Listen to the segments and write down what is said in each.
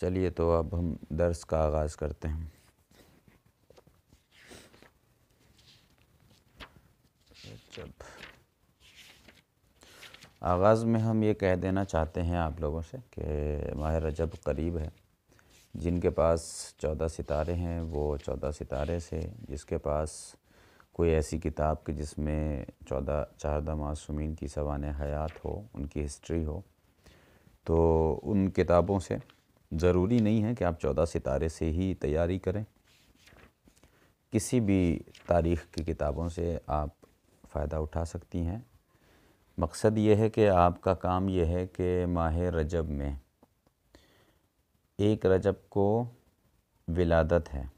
चलिए तो अब हम दर्स का आगाज़ करते हैं आगाज़ में हम ये कह देना चाहते हैं आप लोगों से कि माह रजब करीब है जिनके पास चौदह सितारे हैं वो चौदह सितारे से जिसके पास कोई ऐसी किताब कि जिसमें चौदह चारदा मासूमिन की सवान हयात हो उनकी हिस्ट्री हो तो उन किताबों से ज़रूरी नहीं है कि आप चौदह सितारे से ही तैयारी करें किसी भी तारीख़ की किताबों से आप फ़ायदा उठा सकती हैं मकसद ये है कि आपका काम यह है कि माह रजब में एक रजब को विलादत है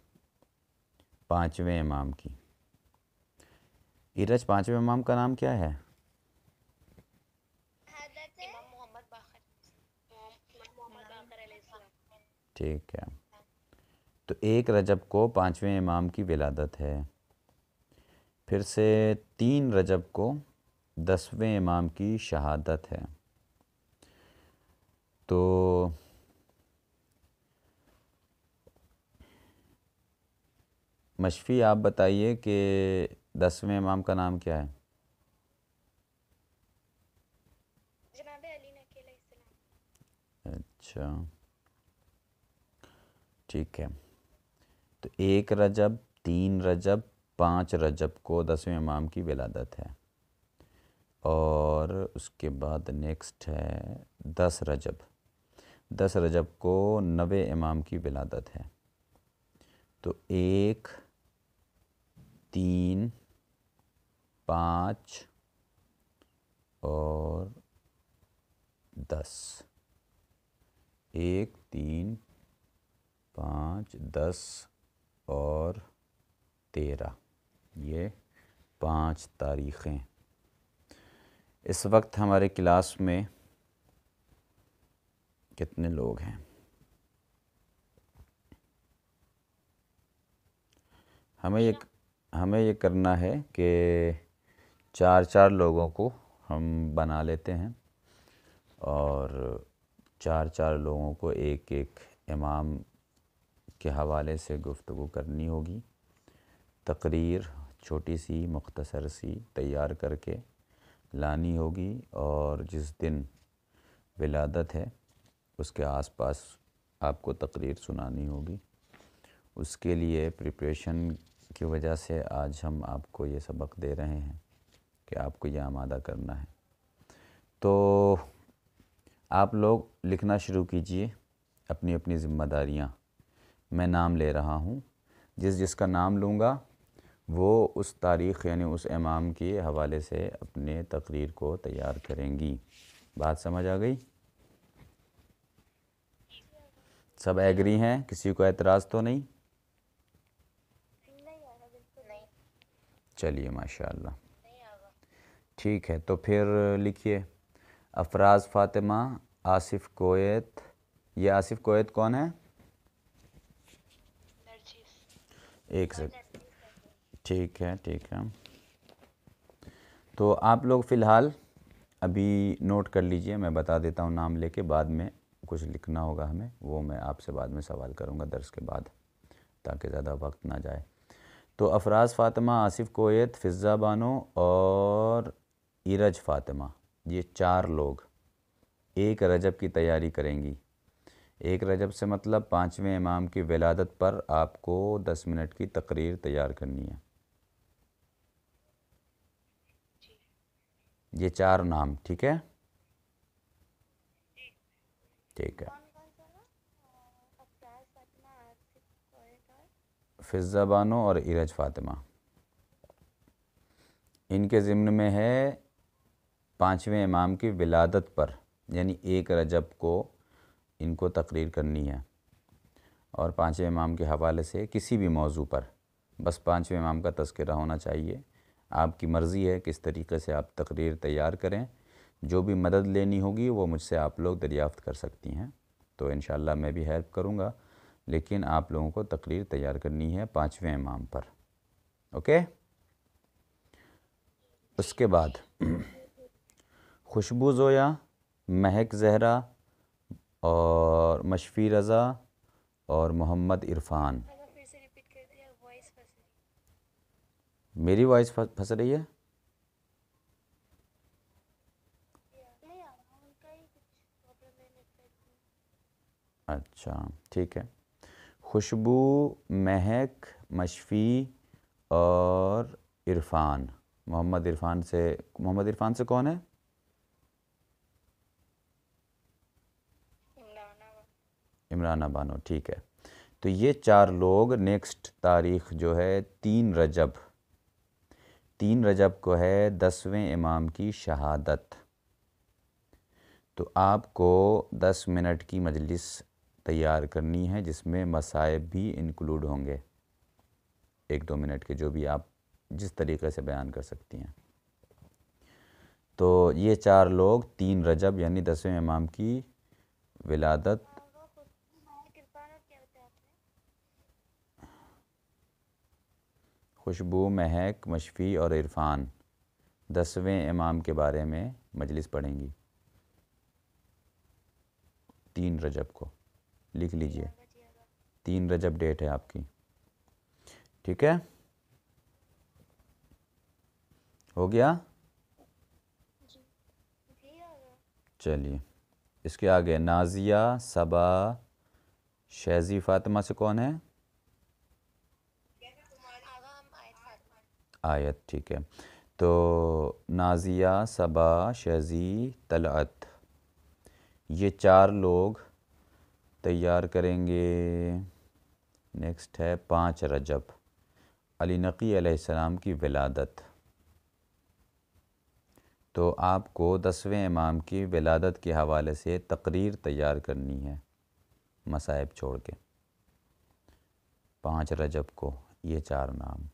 पाँचवें इमाम की इरज पाँचवें इमाम का नाम क्या है ठीक है तो एक रजब को पांचवें इमाम की विलादत है फिर से तीन रजब को दसवें इमाम की शहादत है तो मशफी आप बताइए कि दसवें इमाम का नाम क्या है अच्छा ठीक है तो एक रजब तीन रजब पाँच रजब को दसवें इमाम की विलादत है और उसके बाद नेक्स्ट है दस रजब दस रजब को नवे इमाम की विलादत है तो एक तीन पाँच और दस एक तीन पाँच दस और तेरह ये पाँच तारीख़ें इस वक्त हमारे क्लास में कितने लोग हैं हमें ये हमें ये करना है कि चार चार लोगों को हम बना लेते हैं और चार चार लोगों को एक एक इमाम के हवाले से गुफ्तु करनी होगी तकरीर छोटी सी मख्तसर सी तैयार करके लानी होगी और जिस दिन विलादत है उसके आसपास आपको तकरीर सुनानी होगी उसके लिए प्रिपरेशन की वजह से आज हम आपको ये सबक दे रहे हैं कि आपको ये आमादा करना है तो आप लोग लिखना शुरू कीजिए अपनी अपनी ज़िम्मेदारियाँ मैं नाम ले रहा हूँ जिस जिसका नाम लूँगा वो उस तारीख़ यानी उस इमाम के हवाले से अपने तकरीर को तैयार करेंगी बात समझ आ गई सब एग्री हैं किसी को एतराज़ तो नहीं चलिए माशाल्लाह ठीक है तो फिर लिखिए अफराज फातिमा आसिफ कोयत ये आसिफ कोयत कौन है एक सेकेंड ठीक है ठीक है तो आप लोग फ़िलहाल अभी नोट कर लीजिए मैं बता देता हूँ नाम लेके बाद में कुछ लिखना होगा हमें वो मैं आपसे बाद में सवाल करूँगा दर्ज के बाद ताकि ज़्यादा वक्त ना जाए तो अफराज फ़ातिमा आसिफ कोयत फिज़ा बानो और इरज फ़ातिमा ये चार लोग एक रजब की तैयारी करेंगी एक रजब से मतलब पाँचवें इमाम की विलादत पर आपको दस मिनट की तकरीर तैयार करनी है ये चार नाम ठीक है ठीक है फिज़ा बानो और इरज फातिमा इनके ज़िम्न में है पाँचवें इमाम की विलादत पर यानी एक रजब को इनको तकरीर करनी है और पाँचवें इमाम के हवाले से किसी भी मौजू पर बस पाँचवें इमाम का तस्करा होना चाहिए आपकी मर्ज़ी है किस तरीके से आप तकरीर तैयार करें जो भी मदद लेनी होगी वो मुझसे आप लोग दरियाफ़त कर सकती हैं तो इन मैं भी हेल्प करूँगा लेकिन आप लोगों को तकरीर तैयार करनी है पाँचवें इमाम पर ओके उसके बाद खुशबू जोया महक जहरा और मशफी रज़ा और मोहम्मद इरफान मेरी वॉइस फंस रही है अच्छा ठीक है खुशबू महक मशफी और इरफान मोहम्मद इरफान से मोहम्मद इरफान से कौन है इमरान अबानो ठीक है तो ये चार लोग नेक्स्ट तारीख़ जो है तीन रजब तीन रजब को है दसवें इमाम की शहादत तो आपको दस मिनट की मजलिस तैयार करनी है जिसमें मसायब भी इंक्लूड होंगे एक दो मिनट के जो भी आप जिस तरीके से बयान कर सकती हैं तो ये चार लोग तीन रजब यानी दसवें इमाम की विलादत खुशबू महक मशफ़ी और इरफान दसवें इमाम के बारे में मजलिस पढ़ेंगी तीन रजब को लिख लीजिए तीन रजब डेट है आपकी ठीक है हो गया चलिए इसके आगे नाजिया सबा शेजी फातिमा से कौन है आयत ठीक है तो नाजिया सबा शजी तलत ये चार लोग तैयार करेंगे नेक्स्ट है पाँच रजब अली नकी अलैहिस्सलाम की विलादत तो आपको दसवें इमाम की विलादत के हवाले से तकरीर तैयार करनी है मसाइब छोड़ के पाँच रजब को ये चार नाम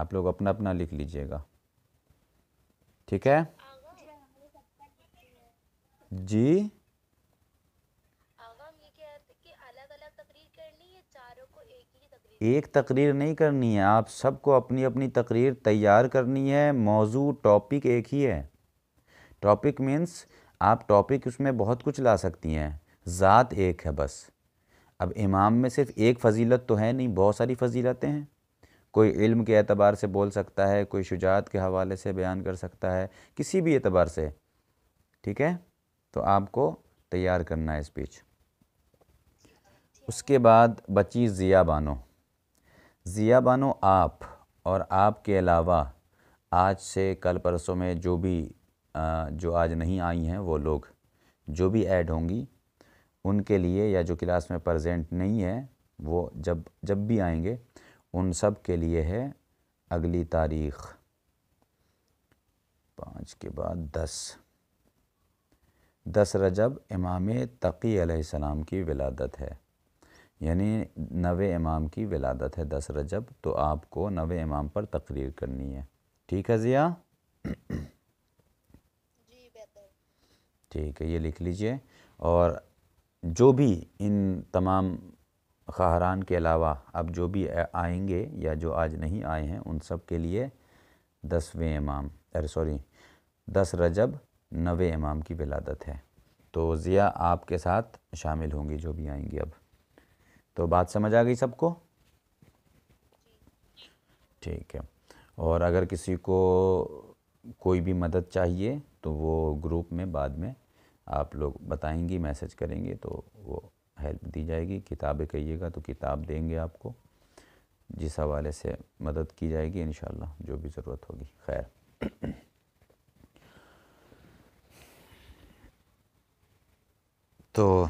आप लोग अपना अपना लिख लीजिएगा ठीक है जी एक तकरीर नहीं करनी है आप सबको अपनी अपनी तकरीर तैयार करनी है मौजू टॉपिक एक ही है टॉपिक मीन्स आप टॉपिक उसमें बहुत कुछ ला सकती हैं ज़ात एक है बस अब इमाम में सिर्फ एक फजीलत तो है नहीं बहुत सारी फजीलतें हैं कोई इल्म के अतबार से बोल सकता है कोई शुजात के हवाले से बयान कर सकता है किसी भी एतबार से ठीक है तो आपको तैयार करना है स्पीच उसके बाद बची ज़िया बानो ज़िया बानो आप और आपके अलावा आज से कल परसों में जो भी जो आज नहीं आई हैं वो लोग जो भी ऐड होंगी उनके लिए या जो क्लास में प्रजेंट नहीं है वो जब जब भी आएंगे उन सब के लिए है अगली तारीख पाँच के बाद दस दस रजब इमाम तकी अलैहिस्सलाम की विलादत है यानी नवे इमाम की विलादत है दस रजब तो आपको नवे इमाम पर तकरीर करनी है ठीक है ज़िया ठीक है ये लिख लीजिए और जो भी इन तमाम खहरान के अलावा अब जो भी आएंगे या जो आज नहीं आए हैं उन सब के लिए दसवें इमाम अरे सॉरी दस रजब नवे इमाम की विलादत है तो ज़िया आपके साथ शामिल होंगी जो भी आएंगी अब तो बात समझ आ गई सबको ठीक है और अगर किसी को कोई भी मदद चाहिए तो वो ग्रुप में बाद में आप लोग बताएंगी मैसेज करेंगे तो वो हेल्प दी जाएगी किताबें कहिएगा तो किताब देंगे आपको जिस हवाले से मदद की जाएगी इन जो भी ज़रूरत होगी खैर तो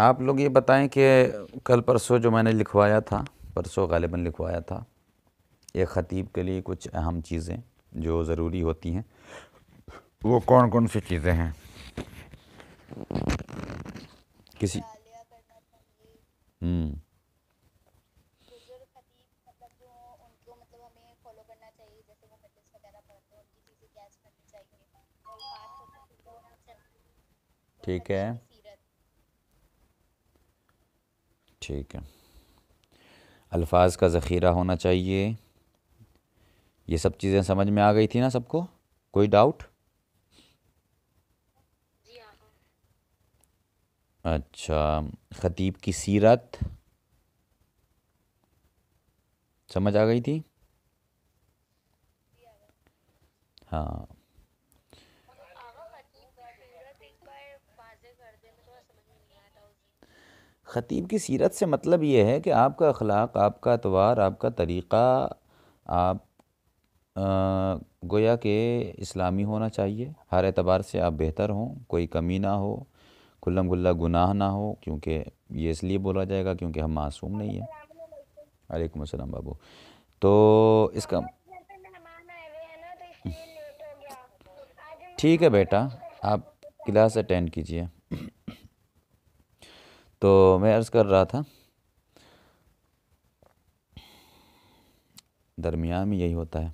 आप लोग ये बताएं कि कल परसों जो मैंने लिखवाया था परसों गालिबा लिखवाया था एक ख़तीब के लिए कुछ अहम चीज़ें जो ज़रूरी होती हैं वो कौन कौन सी चीज़ें हैं किसी हम्म ठीक है ठीक है अल्फाज का ज़ख़ीरा होना चाहिए ये सब चीज़ें समझ में आ गई थी ना सबको कोई डाउट अच्छा ख़तीब की सीरत समझ आ गई थी हाँ ख़तीब की सीरत से मतलब ये है कि आपका अखलाक आपका अतवार आपका तरीक़ा आप आ, गोया के इस्लामी होना चाहिए हर एतबार से आप बेहतर हों कोई कमी ना हो खुल्लम गुल्ला गुनाह ना हो क्योंकि ये इसलिए बोला जाएगा क्योंकि हम मासूम नहीं हैं वालेकुम असलम बाबू तो इसका ठीक है बेटा आप क्लास अटेंड कीजिए तो मैं अर्ज़ कर रहा था दरमियान में यही होता है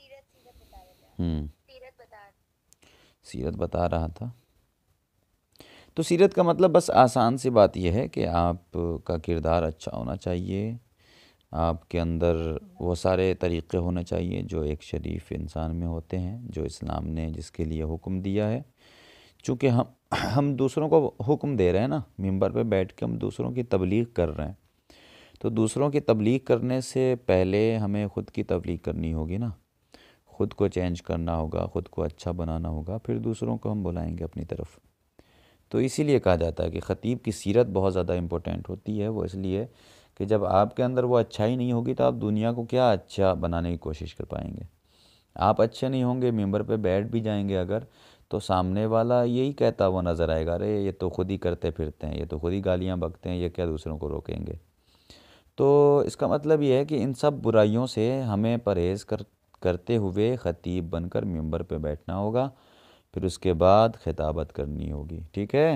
सीरत बता रहा था हम्म। तो सीरत का मतलब बस आसान सी बात यह है कि आपका किरदार अच्छा होना चाहिए आपके अंदर वो सारे तरीक़े होने चाहिए जो एक शरीफ इंसान में होते हैं जो इस्लाम ने जिसके लिए हुक्म दिया है चूँकि हम हम दूसरों को हुक्म दे रहे हैं ना मिंबर पे बैठ के हम दूसरों की तबलीग कर रहे हैं तो दूसरों की तबलीग करने से पहले हमें ख़ुद की तबलीग करनी होगी ना ख़ुद को चेंज करना होगा ख़ुद को अच्छा बनाना होगा फिर दूसरों को हम बुलाएंगे अपनी तरफ़ तो इसीलिए कहा जाता है कि ख़तीब की सीरत बहुत ज़्यादा इम्पोर्टेंट होती है वो इसलिए कि जब आपके अंदर वो अच्छाई नहीं होगी तो आप दुनिया को क्या अच्छा बनाने की कोशिश कर पाएंगे आप अच्छे नहीं होंगे मेम्बर पर बैठ भी जाएंगे अगर तो सामने वाला यही कहता हुआ नज़र आएगा अरे ये तो खुद ही करते फिरते हैं ये तो खुद ही गालियाँ बकते हैं ये क्या दूसरों को रोकेंगे तो इसका मतलब ये है कि इन सब बुराइयों से हमें परहेज़ कर करते हुए ख़तीब बनकर मेंबर पे बैठना होगा फिर उसके बाद खिताबत करनी होगी ठीक है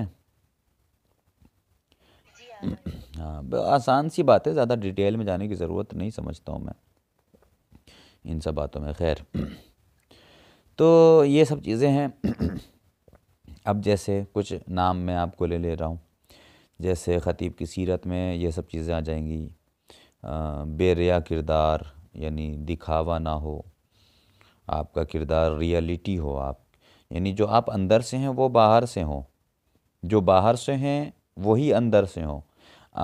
हाँ, हाँ।, हाँ आसान सी बात है ज़्यादा डिटेल में जाने की ज़रूरत नहीं समझता हूँ मैं इन सब बातों में खैर तो ये सब चीज़ें हैं अब जैसे कुछ नाम मैं आपको ले ले रहा हूँ जैसे ख़तीब की सीरत में ये सब चीज़ें आ जाएंगी बेरिया किरदार यानी दिखावा ना हो आपका किरदार रियलिटी हो आप यानी जो आप अंदर से हैं वो बाहर से हों जो बाहर से हैं वही अंदर से हों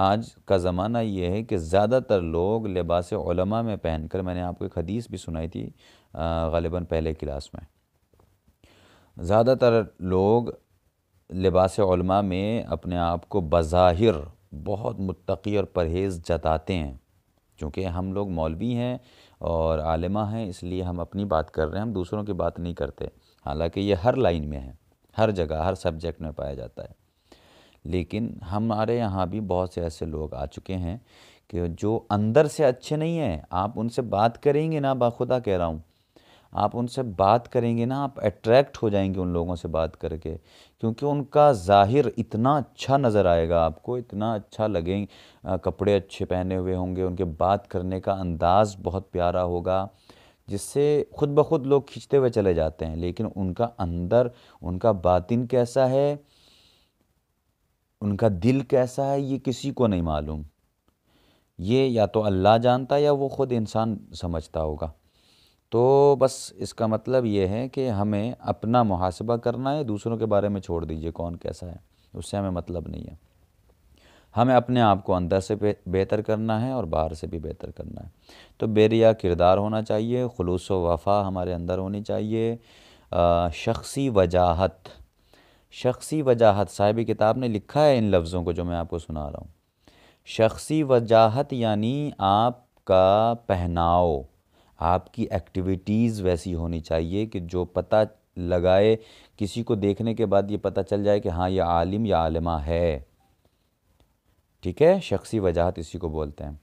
आज का ज़माना ये है कि ज़्यादातर लोग लिबास में पहन कर मैंने आपको एक हदीस भी सुनाई थी गालिबा पहले क्लास में ज़्यादातर लोग लिबास में अपने आप को बज़ाहिर बहुत मुतकी और परहेज़ जताते हैं क्योंकि हम लोग मौलवी हैं और आलिमा हैं इसलिए हम अपनी बात कर रहे हैं हम दूसरों की बात नहीं करते हालांकि ये हर लाइन में है हर जगह हर सब्जेक्ट में पाया जाता है लेकिन हमारे यहाँ भी बहुत से ऐसे लोग आ चुके हैं कि जो अंदर से अच्छे नहीं हैं आप उनसे बात करेंगे ना बाखुदा कह रहा हूँ आप उनसे बात करेंगे ना आप अट्रैक्ट हो जाएंगे उन लोगों से बात करके क्योंकि उनका ज़ाहिर इतना अच्छा नज़र आएगा आपको इतना अच्छा लगेंगे कपड़े अच्छे पहने हुए होंगे उनके बात करने का अंदाज़ बहुत प्यारा होगा जिससे ख़ुद ब खुद लोग खींचते हुए चले जाते हैं लेकिन उनका अंदर उनका बातिन कैसा है उनका दिल कैसा है ये किसी को नहीं मालूम ये या तो अल्लाह जानता या वो ख़ुद इंसान समझता होगा तो बस इसका मतलब ये है कि हमें अपना मुहासबा करना है दूसरों के बारे में छोड़ दीजिए कौन कैसा है उससे हमें मतलब नहीं है हमें अपने आप को अंदर से बेहतर करना है और बाहर से भी बेहतर करना है तो बेरिया किरदार होना चाहिए खलूस वफ़ा हमारे अंदर होनी चाहिए शख्सी वजाहत शख्सी वजाहत साहिब किताब ने लिखा है इन लफ्ज़ों को जो मैं आपको सुना रहा हूँ शख्सी वजाहत यानी आपका पहनाव आपकी एक्टिविटीज़ वैसी होनी चाहिए कि जो पता लगाए किसी को देखने के बाद ये पता चल जाए कि हाँ ये आलिम या आलिमा है ठीक है शख्सी वजाहत इसी को बोलते हैं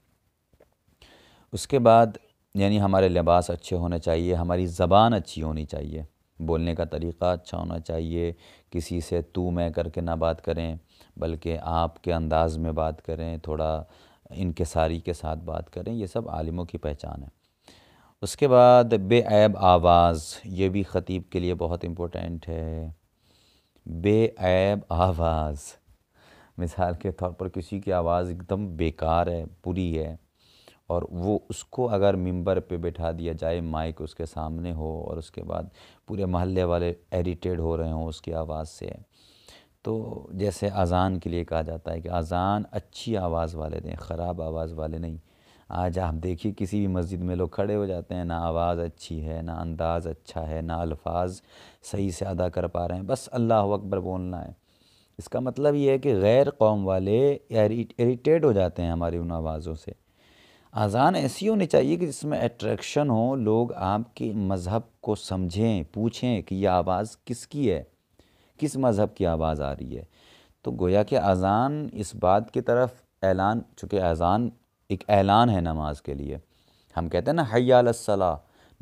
उसके बाद यानी हमारे लिबास अच्छे होने चाहिए हमारी ज़बान अच्छी होनी चाहिए बोलने का तरीक़ा अच्छा होना चाहिए किसी से तू मैं करके ना बात करें बल्कि आप के अंदाज़ में बात करें थोड़ा इनके सारी के साथ बात करें ये सब आलिमों की पहचान है उसके बाद बेऐब आवाज़ ये भी ख़तीब के लिए बहुत इम्पोर्टेंट है बेऐब आवाज़ मिसाल के तौर पर किसी की आवाज़ एकदम बेकार है बुरी है और वो उसको अगर मिंबर पे बैठा दिया जाए माइक उसके सामने हो और उसके बाद पूरे महल्ले वाले एरीटेड हो रहे हों उसकी आवाज़ से तो जैसे अज़ान के लिए कहा जाता है कि अज़ान अच्छी आवाज़ वाले दें ख़राब आवाज़ वाले नहीं आज आप देखिए किसी भी मस्जिद में लोग खड़े हो जाते हैं ना आवाज़ अच्छी है ना अंदाज़ अच्छा है ना अल्फाज सही से अदा कर पा रहे हैं बस अल्लाह अकबर बोलना है इसका मतलब ये है कि गैर कौम वाले इरीटेट हो जाते हैं हमारी उन आवाज़ों से अजान ऐसी होनी चाहिए कि जिसमें अट्रैक्शन हो लोग आपके मज़हब को समझें पूछें कि यह आवाज़ किसकी है किस मज़हब की आवाज़ आ रही है तो गोया कि अजान इस बात की तरफ ऐलान चूँकि अजान एक ऐलान है नमाज के लिए हम कहते हैं ना हयाल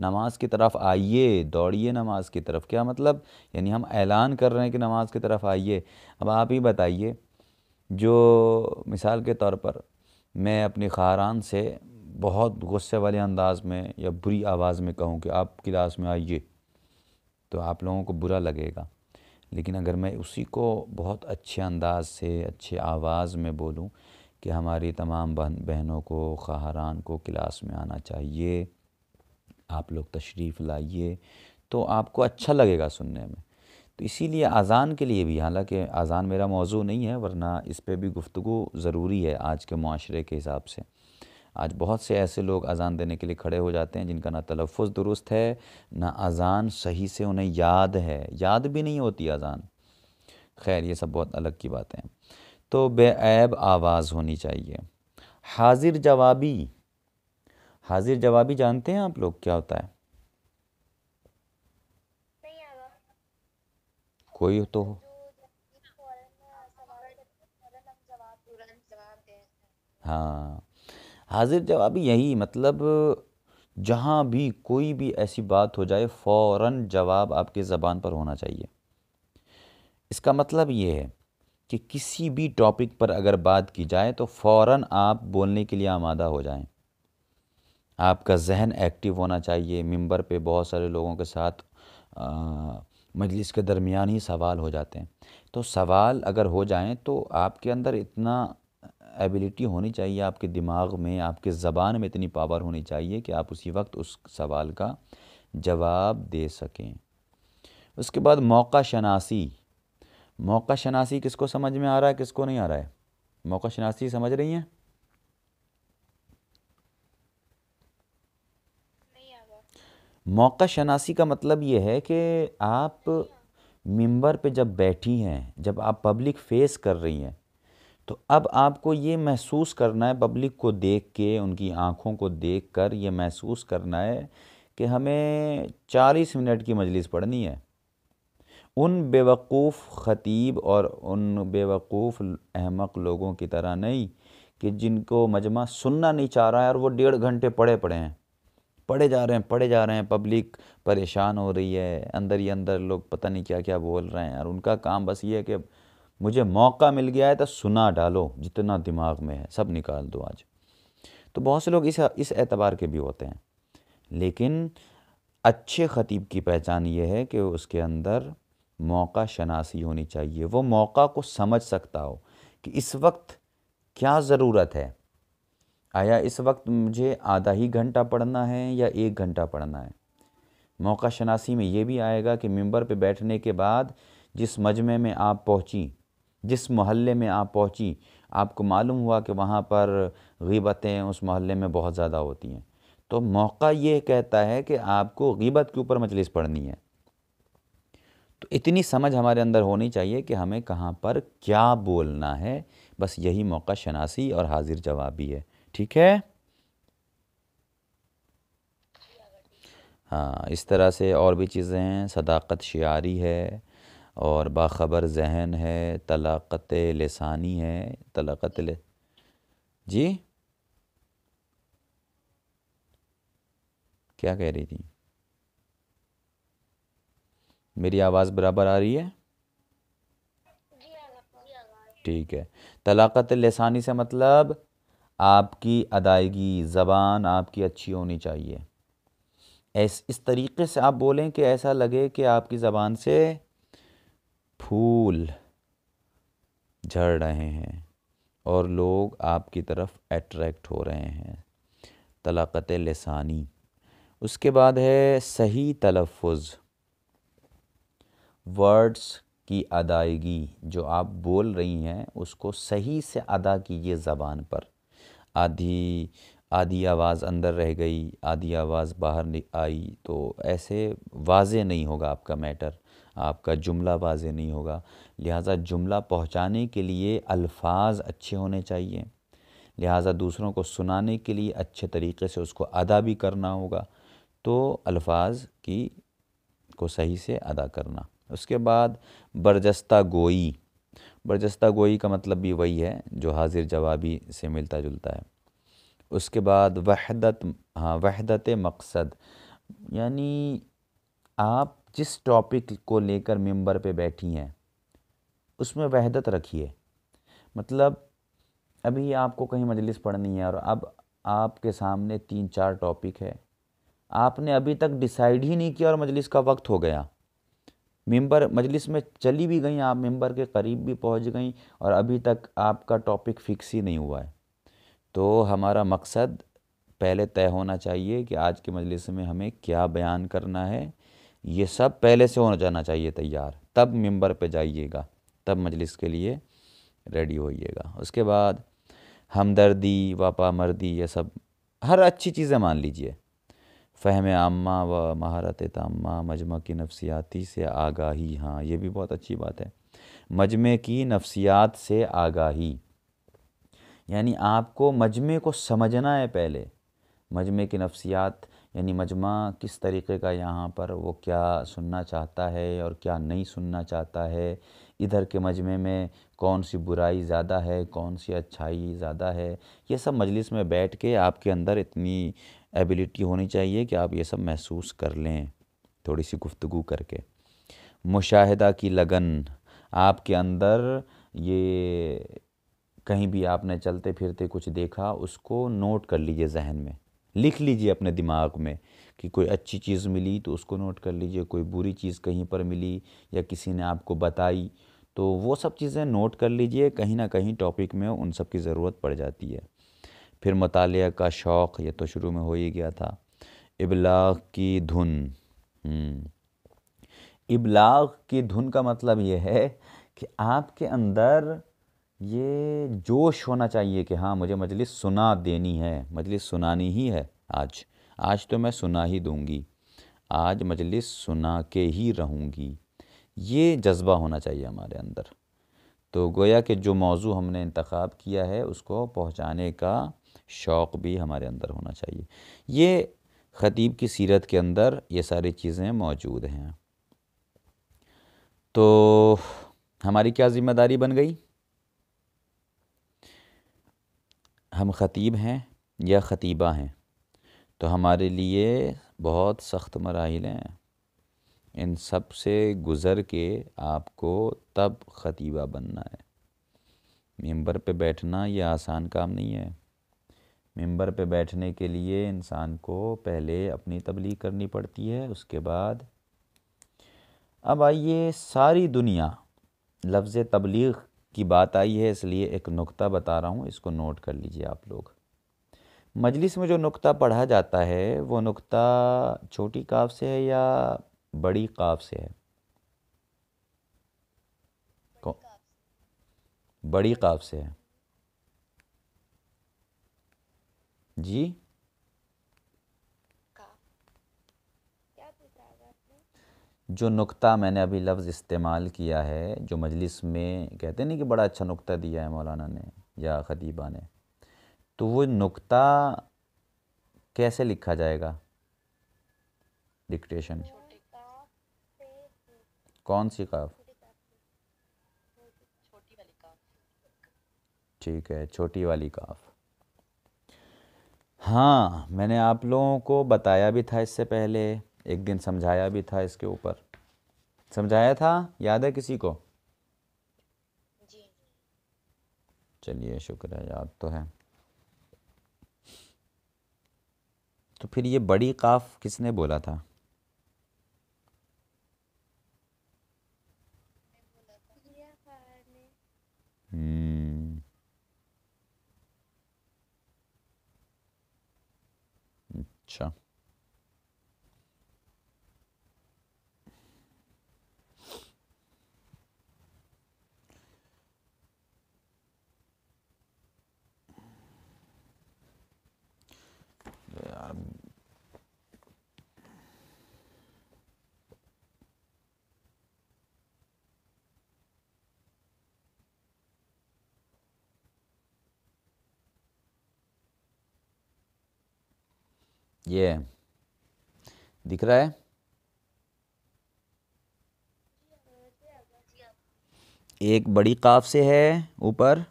नमाज की तरफ आइए दौड़िए नमाज की तरफ क्या मतलब यानी हम ऐलान कर रहे हैं कि नमाज की तरफ आइए अब आप ही बताइए जो मिसाल के तौर पर मैं अपनी खारान से बहुत गुस्से वाले अंदाज में या बुरी आवाज़ में कहूँ कि आप क्लास में आइए तो आप लोगों को बुरा लगेगा लेकिन अगर मैं उसी को बहुत अच्छे अंदाज से अच्छे आवाज़ में बोलूँ कि हमारी तमाम बहन बहनों को खहारान को क्लास में आना चाहिए आप लोग तशरीफ़ लाइए तो आपको अच्छा लगेगा सुनने में तो इसीलिए अज़ान के लिए भी हालांकि अज़ान मेरा मौजू नहीं है वरना इस पर भी गुफ्तु ज़रूरी है आज के माशरे के हिसाब से आज बहुत से ऐसे लोग अज़ान देने के लिए खड़े हो जाते हैं जिनका ना तलफ़ दुरुस्त है ना अज़ान सही से उन्हें याद है याद भी नहीं होती अज़ान खैर ये सब बहुत अलग की बातें हैं तो बेऐब आवाज़ होनी चाहिए हाजिर जवाबी हाजिर जवाबी जानते हैं आप लोग क्या होता है कोई तो हो हाँ हाजिर जवाबी यही मतलब जहाँ भी कोई भी ऐसी बात हो जाए फ़ौर जवाब आपके ज़बान पर होना चाहिए इसका मतलब ये है कि किसी भी टॉपिक पर अगर बात की जाए तो फ़ौर आप बोलने के लिए आमादा हो जाएं आपका जहन एक्टिव होना चाहिए मंबर पे बहुत सारे लोगों के साथ मजलिस के दरमियान ही सवाल हो जाते हैं तो सवाल अगर हो जाएँ तो आपके अंदर इतना एबिलिटी होनी चाहिए आपके दिमाग में आपके ज़बान में इतनी पावर होनी चाहिए कि आप उसी वक्त उस सवाल का जवाब दे सकें उसके बाद मौका शनासी मौका शनासी किसको समझ में आ रहा है किसको नहीं आ रहा है मौका शनासी समझ रही हैं मौका शनासी का मतलब ये है कि आप मिंबर पे जब बैठी हैं जब आप पब्लिक फेस कर रही हैं तो अब आपको ये महसूस करना है पब्लिक को देख के उनकी आँखों को देख कर ये महसूस करना है कि हमें चालीस मिनट की मजलिस पढ़नी है उन बेवकूफ़ ख़तीब और उन बेवकूफ़ अहमक लोगों की तरह नहीं कि जिनको मजमा सुनना नहीं चाह रहा है और वो डेढ़ घंटे पढ़े पड़े हैं पढ़े जा रहे हैं पढ़े जा रहे हैं पब्लिक परेशान हो रही है अंदर ही अंदर लोग पता नहीं क्या क्या बोल रहे हैं और उनका काम बस ये है कि मुझे मौका मिल गया है तो सुना डालो जितना दिमाग में है सब निकाल दो आज तो बहुत से लोग इस इस एतबार के भी होते हैं लेकिन अच्छे ख़तीब की पहचान ये है कि उसके अंदर मौका शनासी होनी चाहिए वो मौका को समझ सकता हो कि इस वक्त क्या ज़रूरत है आया इस वक्त मुझे आधा ही घंटा पढ़ना है या एक घंटा पढ़ना है मौका शनासी में ये भी आएगा कि मंबर पे बैठने के बाद जिस मजमे में आप पहुँची जिस मोहल्ले में आप पहुँची आपको मालूम हुआ कि वहाँ पर गीबतें उस मोहल्ले में बहुत ज़्यादा होती हैं तो मौका ये कहता है कि आपको गीबत के ऊपर मजलिस पढ़नी है तो इतनी समझ हमारे अंदर होनी चाहिए कि हमें कहाँ पर क्या बोलना है बस यही मौका शनासी और हाजिर जवाबी है ठीक है हाँ इस तरह से और भी चीज़ें हैं सदाकत शारी है और बाखबर जहन है तलाक़त लसानी है तलाक़त ले जी क्या कह रही थी मेरी आवाज़ बराबर आ रही है ठीक है तलाक़त लसानी से मतलब आपकी अदायगी ज़बान आपकी अच्छी होनी चाहिए ऐस इस तरीके से आप बोलें कि ऐसा लगे कि आपकी ज़बान से फूल झड़ रहे हैं और लोग आपकी तरफ अट्रैक्ट हो रहे हैं तलाक़त लसानी उसके बाद है सही तलफ़ वर्ड्स की अदायगी जो आप बोल रही हैं उसको सही से अदा कीजिए ज़बान पर आधी आधी आवाज़ अंदर रह गई आधी आवाज़ बाहर आई तो ऐसे वाज नहीं होगा आपका मैटर आपका जुमला वाज नहीं होगा लिहाजा जुमला पहुँचाने के लिए अल्फाज अच्छे होने चाहिए लिहाजा दूसरों को सुनाने के लिए अच्छे तरीके से उसको अदा भी करना होगा तो अल्फाज की को सही से अदा करना उसके बाद बर्जस्ता गोई बर्जस्ता गोई का मतलब भी वही है जो हाजिर जवाबी से मिलता जुलता है उसके बाद वहदत हाँ वहदत मकसद यानी आप जिस टॉपिक को लेकर मेंबर पे बैठी हैं उसमें वहदत रखिए मतलब अभी आपको कहीं मजलिस पढ़नी है और अब आपके सामने तीन चार टॉपिक है आपने अभी तक डिसाइड ही नहीं किया और मजलिस का वक्त हो गया मेंबर मजलिस में चली भी गई आप मेंबर के करीब भी पहुंच गई और अभी तक आपका टॉपिक फिक्स ही नहीं हुआ है तो हमारा मकसद पहले तय होना चाहिए कि आज के मजलिस में हमें क्या बयान करना है ये सब पहले से होना जाना चाहिए तैयार तब मेंबर पे जाइएगा तब मजलिस के लिए रेडी होइएगा उसके बाद हमदर्दी वापा मर्दी ये सब हर अच्छी चीज़ें मान लीजिए फ़हम आमा व महारत तमा मजमा की नफसियाती से आगाही हाँ ये भी बहुत अच्छी बात है मजमे की नफसियात से आगाही यानी आपको मजमे को समझना है पहले मजमे की नफसियात यानी मजमा किस तरीके का यहाँ पर वो क्या सुनना चाहता है और क्या नहीं सुनना चाहता है इधर के मजमे में कौन सी बुराई ज़्यादा है कौन सी अच्छाई ज़्यादा है ये सब मजलिस में बैठ के आपके अंदर इतनी एबिलिटी होनी चाहिए कि आप ये सब महसूस कर लें थोड़ी सी गुफ्तु करके मुशाहिदा की लगन आपके अंदर ये कहीं भी आपने चलते फिरते कुछ देखा उसको नोट कर लीजिए जहन में लिख लीजिए अपने दिमाग में कि कोई अच्छी चीज़ मिली तो उसको नोट कर लीजिए कोई बुरी चीज़ कहीं पर मिली या किसी ने आपको बताई तो वो सब चीज़ें नोट कर लीजिए कहीं ना कहीं टॉपिक में उन सब की ज़रूरत पड़ जाती है फिर मताल का शौक़ ये तो शुरू में हो ही गया था इबलाग की धुन हम्म। इबलाग की धुन का मतलब ये है कि आपके अंदर ये जोश होना चाहिए कि हाँ मुझे मजलिस सुना देनी है मजलिस सुनानी ही है आज आज तो मैं सुना ही दूंगी आज मजलिस सुना के ही रहूंगी ये जज्बा होना चाहिए हमारे अंदर तो गोया कि जो मौजू हमने इंतखब किया है उसको पहुँचाने का शौक़ भी हमारे अंदर होना चाहिए ये ख़तीब की सीरत के अंदर ये सारी चीज़ें मौजूद हैं तो हमारी क्या ज़िम्मेदारी बन गई हम ख़तीब हैं या ख़तीबा हैं तो हमारे लिए बहुत सख्त मराहल हैं इन सब से गुज़र के आपको तब ख़तीबा बनना है मेंबर पे बैठना ये आसान काम नहीं है मेंबर पे बैठने के लिए इंसान को पहले अपनी तबलीग करनी पड़ती है उसके बाद अब आइए सारी दुनिया लफ्ज़ तबलीग की बात आई है इसलिए एक नुक्ता बता रहा हूँ इसको नोट कर लीजिए आप लोग मजलिस में जो नुक्ता पढ़ा जाता है वो नुक्ता छोटी काफ से है या बड़ी काफ से है बड़ी काफ से है जी जो नुक्ता मैंने अभी लफ्ज़ इस्तेमाल किया है जो मजलिस में कहते नहीं कि बड़ा अच्छा नुक्ता दिया है मौलाना ने या खदीबा ने तो वो नुक्ता कैसे लिखा जाएगा डिक्टेशन कौन सी काफ ठीक है छोटी वाली काफ हाँ मैंने आप लोगों को बताया भी था इससे पहले एक दिन समझाया भी था इसके ऊपर समझाया था याद है किसी को चलिए शुक्र है याद तो है तो फिर ये बड़ी काफ किसने बोला था हम्म Gotcha. ये दिख रहा है एक बड़ी काफ से है ऊपर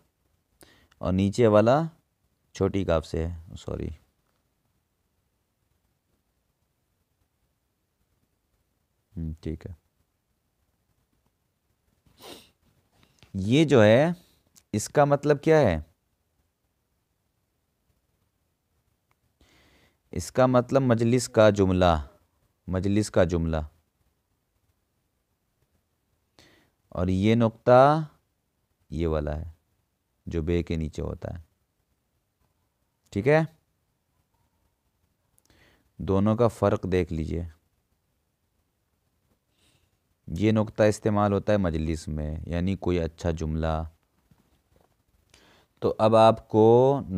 और नीचे वाला छोटी काफ से है सॉरी हम्म, ठीक है ये जो है इसका मतलब क्या है इसका मतलब मजलिस का जुमला मजलिस का जुमला और ये नुक्ता ये वाला है जो बे के नीचे होता है ठीक है दोनों का फ़र्क देख लीजिए ये नुक्ता इस्तेमाल होता है मजलिस में यानी कोई अच्छा जुमला तो अब आपको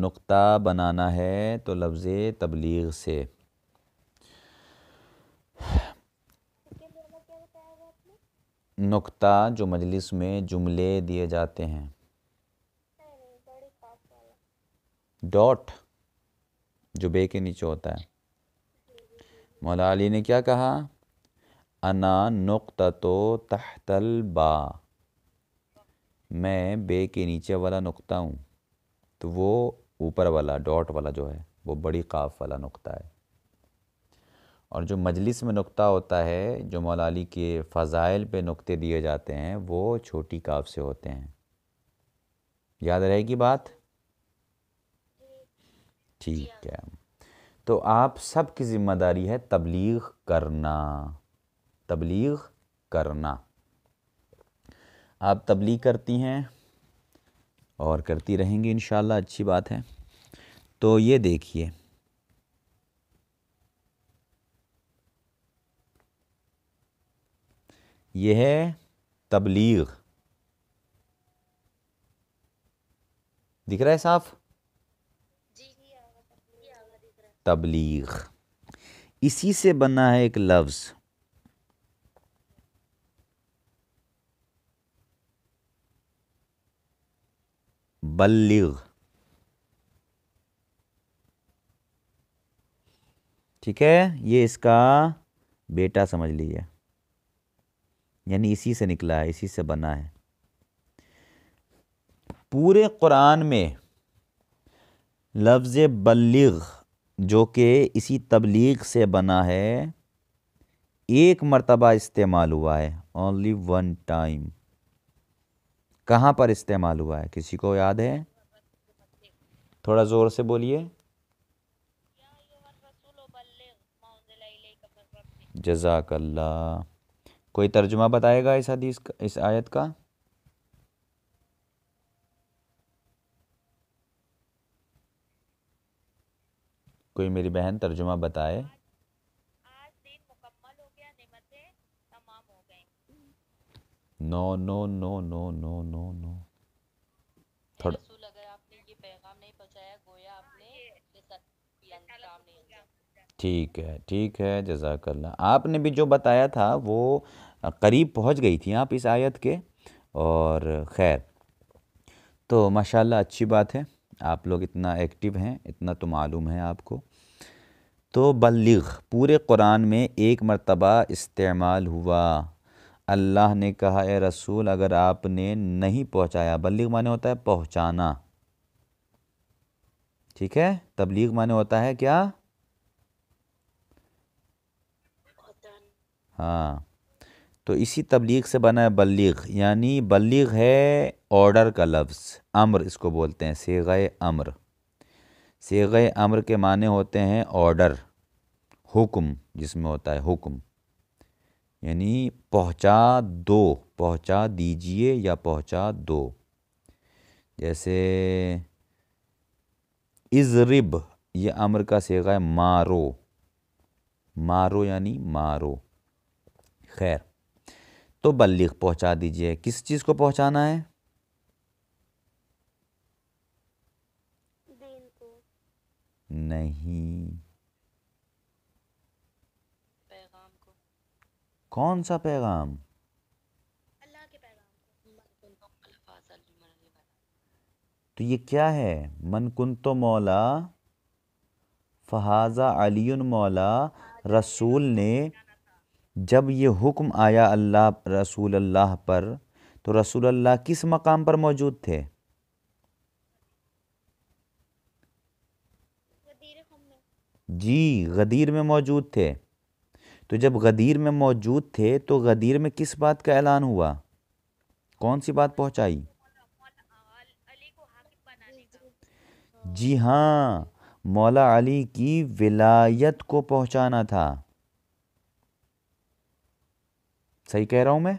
नुक्ता बनाना है तो लफ्ज़ तबलीग से नुक्ता जो मजलिस में जुमले दिए जाते हैं डॉट जो बे के नीचे होता है मौला अली ने क्या कहा अना नुक्ता तो तहतल बा मैं बे के नीचे वाला नुक्ता हूँ तो वो ऊपर वाला डॉट वाला जो है वो बड़ी काफ वाला नुक्ता है और जो मजलिस में नुक्ता होता है जो मौलाली के फ़ज़ाइल पे नुक्ते दिए जाते हैं वो छोटी काफ से होते हैं याद रहेगी बात ठीक है तो आप सब की ज़िम्मेदारी है तबलीग करना तबलीग करना आप तबलीग करती हैं और करती रहेंगी इन अच्छी बात है तो ये देखिए यह है तबलीग दिख रहा है साफ तबलीग इसी से बना है एक लफ्ज़ बल्लिग ठीक है ये इसका बेटा समझ लीजिए यानी इसी से निकला है इसी से बना है पूरे कुरान में लफ्ज़ बल्लिग जो कि इसी तबलीग से बना है एक मरतबा इस्तेमाल हुआ है ओनली वन टाइम कहाँ पर इस्तेमाल हुआ है किसी को याद है थोड़ा ज़ोर से बोलिए जजाकल्ला कोई तर्जुमा बताएगा इस हदीस का इस आयत का कोई मेरी बहन तर्जुमा बताए no no no no no no no थोड़ा अच्छा ठीक है ठीक है जजाकल्ला आपने भी जो बताया था वो करीब पहुंच गई थी आप इस आयत के और खैर तो माशाल्लाह अच्छी बात है आप लोग इतना एक्टिव हैं इतना तो मालूम है आपको तो बल्लिग पूरे कुरान में एक मरतबा इस्तेमाल हुआ अल्लाह ने कहा ए रसूल अगर आपने नहीं पहुंचाया बल्लिग माने होता है पहुंचाना ठीक है तबलीग माने होता है क्या हाँ तो इसी तबलीग से बना है बल्लीग यानी बल्लीग है ऑर्डर का लफ्ज़ अम्र इसको बोलते हैं सेग अम्र सेग अम्र के माने होते हैं ऑर्डर हुक्म जिसमें होता है हुक्म यानी पहुंचा दो पहुंचा दीजिए या पहुंचा दो जैसे इजरिब ये अमर का सेगा है मारो मारो यानी मारो खैर तो बल्लिग पहुंचा दीजिए किस चीज़ को पहुंचाना है नहीं कौन सा पैगाम तो ये क्या है मन कुन तो मौला फहाजा अली मौला रसूल ने जब ये हुक्म आया अल्लाह रसूल अल्लाह पर तो रसूल अल्लाह किस मकाम पर मौजूद थे जी गदीर में मौजूद थे तो जब गदीर में मौजूद थे तो गदीर में किस बात का ऐलान हुआ कौन सी बात पहुंचाई जी हाँ मौला अली की विलायत को पहुंचाना था सही कह रहा हूं मैं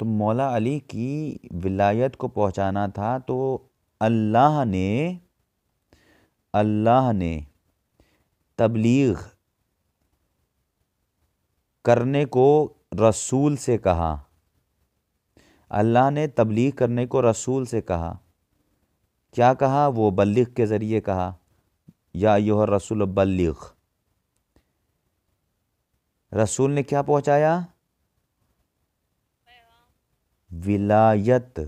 तो मौला अली की विलायत को पहुंचाना था तो अल्लाह ने अल्लाह ने तबलीग करने को रसूल से कहा अल्लाह ने तबलीग करने को रसूल से कहा क्या कहा वो बल्लिग के ज़रिए कहा या यो रसूल बल्लिग रसूल ने क्या पहुंचाया विलायत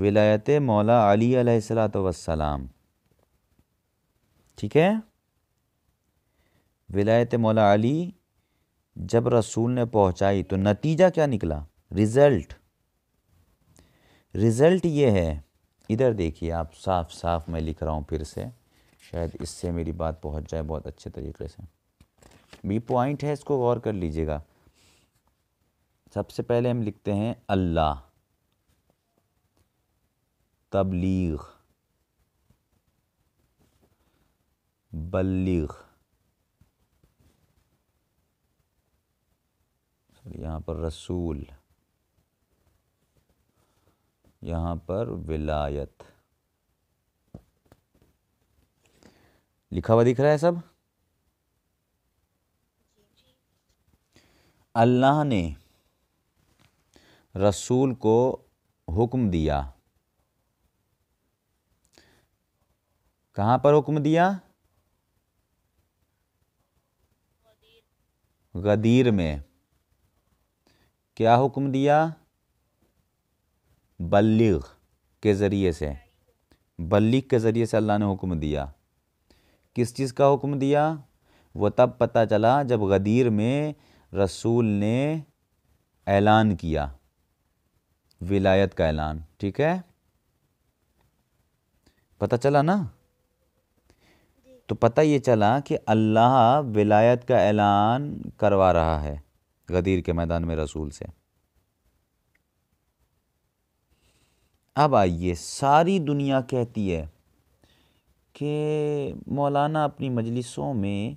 विलायत मौला अली सलात वसलाम ठीक है विलायत मौला अली जब रसूल ने पहुंचाई तो नतीजा क्या निकला रिज़ल्ट रिज़ल्ट ये है इधर देखिए आप साफ साफ मैं लिख रहा हूँ फिर से शायद इससे मेरी बात पहुंच जाए बहुत अच्छे तरीके से बी पॉइंट है इसको गौर कर लीजिएगा सबसे पहले हम लिखते हैं अल्लाह तबलीग बल्लीग सॉरी यहाँ पर रसूल यहाँ पर विलायत लिखा हुआ दिख रहा है सब अल्लाह ने रसूल को हुक्म दिया कहाँ पर हुक्म दिया गदीर में क्या हुक्म दिया बल्लिग के ज़रिए से बल्लिग के ज़रिए से अल्लाह ने हुक्म दिया किस चीज़ का हुक्म दिया वो तब पता चला जब गदीर में रसूल ने ऐलान किया विलायत का ऐलान ठीक है पता चला ना तो पता ये चला कि अल्लाह विलायत का ऐलान करवा रहा है गदीर के मैदान में रसूल से अब आइए सारी दुनिया कहती है कि मौलाना अपनी मजलिसों में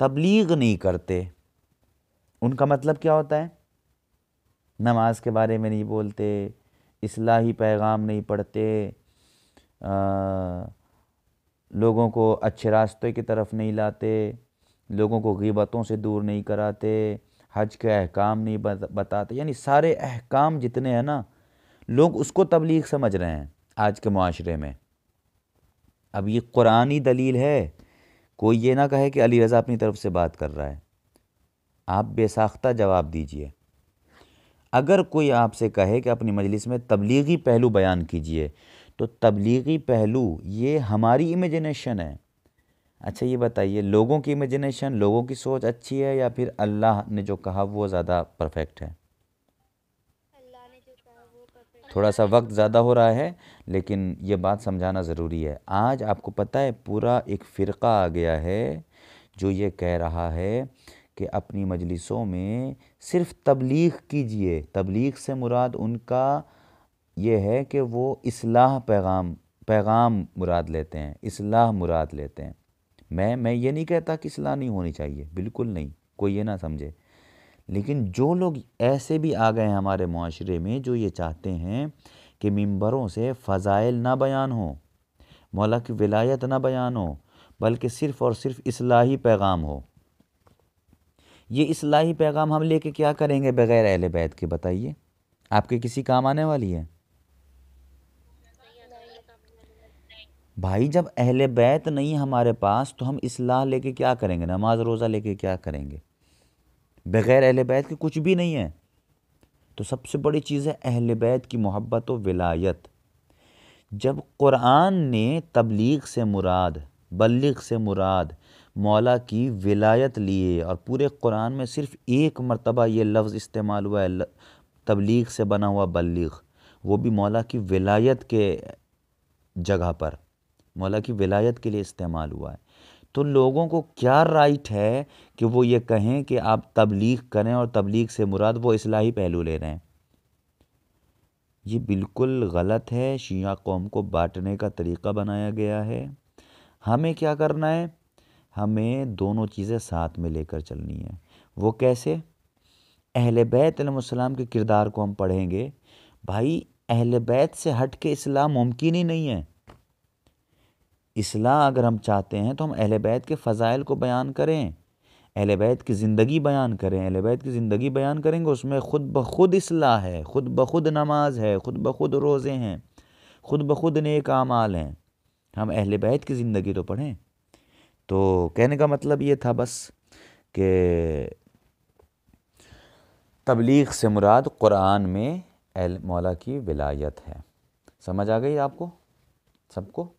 तबलीग नहीं करते उनका मतलब क्या होता है नमाज के बारे में नहीं बोलते इसलाही पैगाम नहीं पढ़ते आ, लोगों को अच्छे रास्ते की तरफ नहीं लाते लोगों को गीबतों से दूर नहीं कराते हज के अहकाम नहीं बताते यानी सारे अहकाम जितने हैं ना लोग उसको तबलीग समझ रहे हैं आज के माशरे में अब ये कुरानी दलील है कोई ये ना कहे कि अली रज़ा अपनी तरफ से बात कर रहा है आप बेसाख्ता जवाब दीजिए अगर कोई आपसे कहे कि अपनी मजलिस में तबलीगी पहलू बयान कीजिए तो तबलीगी पहलू ये हमारी इमेजिनेशन है अच्छा ये बताइए लोगों की इमेजिनेशन लोगों की सोच अच्छी है या फिर अल्लाह ने जो कहा वो ज़्यादा परफेक्ट है थोड़ा सा वक्त ज़्यादा हो रहा है लेकिन ये बात समझाना ज़रूरी है आज आपको पता है पूरा एक फ़िरका आ गया है जो ये कह रहा है कि अपनी मजलिसों में सिर्फ तबलीग कीजिए तबलीग से मुराद उनका ये है कि वो इसलाह पैगाम पैगाम मुराद लेते हैं इसलाह मुराद लेते हैं मैं मैं ये नहीं कहता कि इसलाह नहीं होनी चाहिए बिल्कुल नहीं कोई ये ना समझे लेकिन जो लोग ऐसे भी आ गए हैं हमारे माशरे में जो ये चाहते हैं कि मंबरों से फ़ज़ाइल ना बयान हो मौला की विलायत ना बयान हो बल्कि सिर्फ़ और सिर्फ इसलाही पैगाम हो ये इसलाही पैगाम हम लेके क्या करेंगे बग़ैर अहल बैत के बताइए आपके किसी काम आने वाली है भाई जब अहल बैत नहीं है हमारे पास तो हम इसलाह लेके क्या करेंगे नमाज रोज़ा लेके क्या करेंगे बग़ैर अहल बैत के कुछ भी नहीं है तो सबसे बड़ी चीज़ है अहल बैत की मोहब्बत व विलायत जब कुरान ने तबलीग से मुराद बल्लिग से मुराद मौला की विलायत लिए और पूरे कुरान में सिर्फ़ एक मरतबा ये लफ्ज़ इस्तेमाल हुआ है तबलीग से बना हुआ बल्लिग वो भी मौला की विलायत के जगह पर मौला की विलायत के लिए इस्तेमाल हुआ है तो लोगों को क्या राइट है कि वो ये कहें कि आप तबलीग करें और तबलीग से मुराद वो इसलाही पहलू ले रहे हैं ये बिल्कुल गलत है शिया कौम को बांटने का तरीक़ा बनाया गया है हमें क्या करना है हमें दोनों चीज़ें साथ में लेकर चलनी है वो कैसे अहल बैतम के किरदार को हम पढ़ेंगे भाई अहल बैत से हट के इस्लाम मुमकिन ही नहीं है इसलाह अगर हम चाहते हैं तो हम अहल बैत के फ़ज़ाइल को बयान करें अहल बैत की ज़िंदगी बयान करें अहल बैत की ज़िंदगी बयान करेंगे उसमें ख़ुद ब खुद इसलाह है ख़ुद ब खुद नमाज है ख़ुद ब खुद रोज़े हैं ख़ुद ब खुद नेक आमाल हैं हम अहल बैत की ज़िंदगी तो पढ़ें तो कहने का मतलब ये था बस कि तबलीग से मुराद क़ुरान में मौला की विलायत है समझ आ गई आपको सबको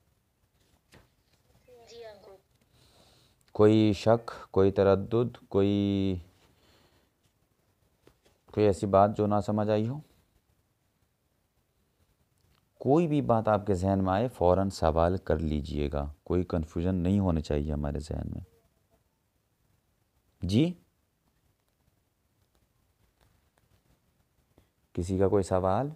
कोई शक कोई तरद कोई कोई ऐसी बात जो ना समझ आई हो कोई भी बात आपके जहन में आए फ़ौर सवाल कर लीजिएगा कोई कन्फ्यूज़न नहीं होना चाहिए हमारे जहन में जी किसी का कोई सवाल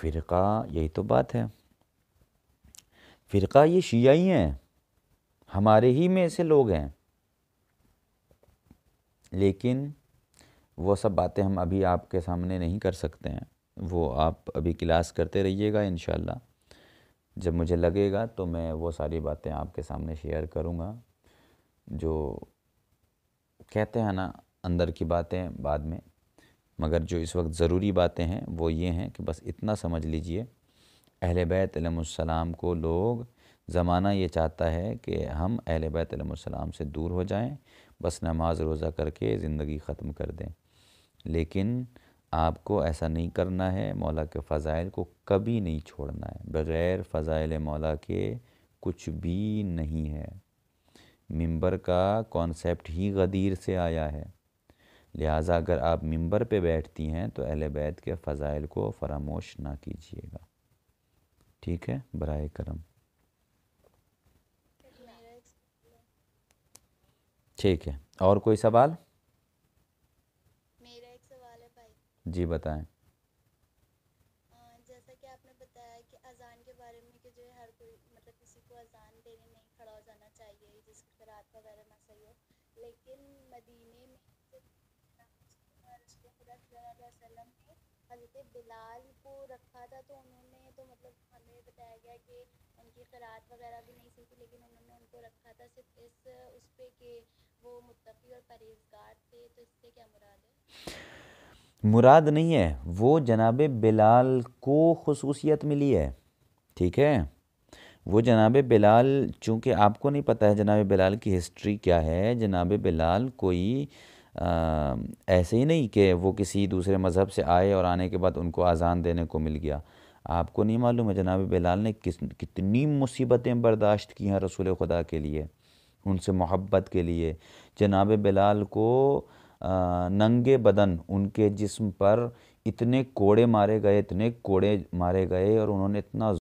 फ़िरका यही तो बात है फ़िरका ये शिया ही हैं हमारे ही में से लोग हैं लेकिन वो सब बातें हम अभी आपके सामने नहीं कर सकते हैं वो आप अभी क्लास करते रहिएगा इन जब मुझे लगेगा तो मैं वो सारी बातें आपके सामने शेयर करूँगा जो कहते हैं ना अंदर की बातें बाद में मगर जो इस वक्त ज़रूरी बातें हैं वो ये हैं कि बस इतना समझ लीजिए अहल बैतम को लोग ज़माना ये चाहता है कि हम अहल बैतम से दूर हो जाएं बस नमाज रोज़ा करके ज़िंदगी ख़त्म कर दें लेकिन आपको ऐसा नहीं करना है मौला के फ़ज़ाइल को कभी नहीं छोड़ना है बग़ैर फ़ज़ाइल मौला के कुछ भी नहीं है मिंबर का कॉन्सेप्ट ही गदीर से आया है लिहाजा अगर आप मंबर पे बैठती हैं तो अहल बैत के फ़ज़ाइल को फरामोश ना कीजिएगा ठीक है बर करम ठीक है और कोई सवाल जी बताएं हज़रत बिलाल को रखा था तो उन्होंने तो मतलब हमें बताया गया कि उनकी खरात वगैरह भी नहीं सही थी लेकिन उन्होंने उनको रखा था सिर्फ इस उस पर कि वो मुतफ़ी और परहेजगार थे तो इससे क्या मुराद है मुराद नहीं है वो जनाब बिलाल को खसूसियत मिली है ठीक है वो जनाब बिलाल चूँकि आपको नहीं पता है जनाब बिलाल की हिस्ट्री क्या है जनाब बिलाल कोई ऐसे ही नहीं कि वो किसी दूसरे मज़हब से आए और आने के बाद उनको आज़ान देने को मिल गया आपको नहीं मालूम है जनाब बिलाल ने किस कितनी मुसीबतें बर्दाश्त की हैं रसूल खुदा के लिए उनसे मोहब्बत के लिए जनाब बिलाल को नंगे बदन उनके जिस्म पर इतने कोड़े मारे गए इतने कोड़े मारे गए और उन्होंने इतना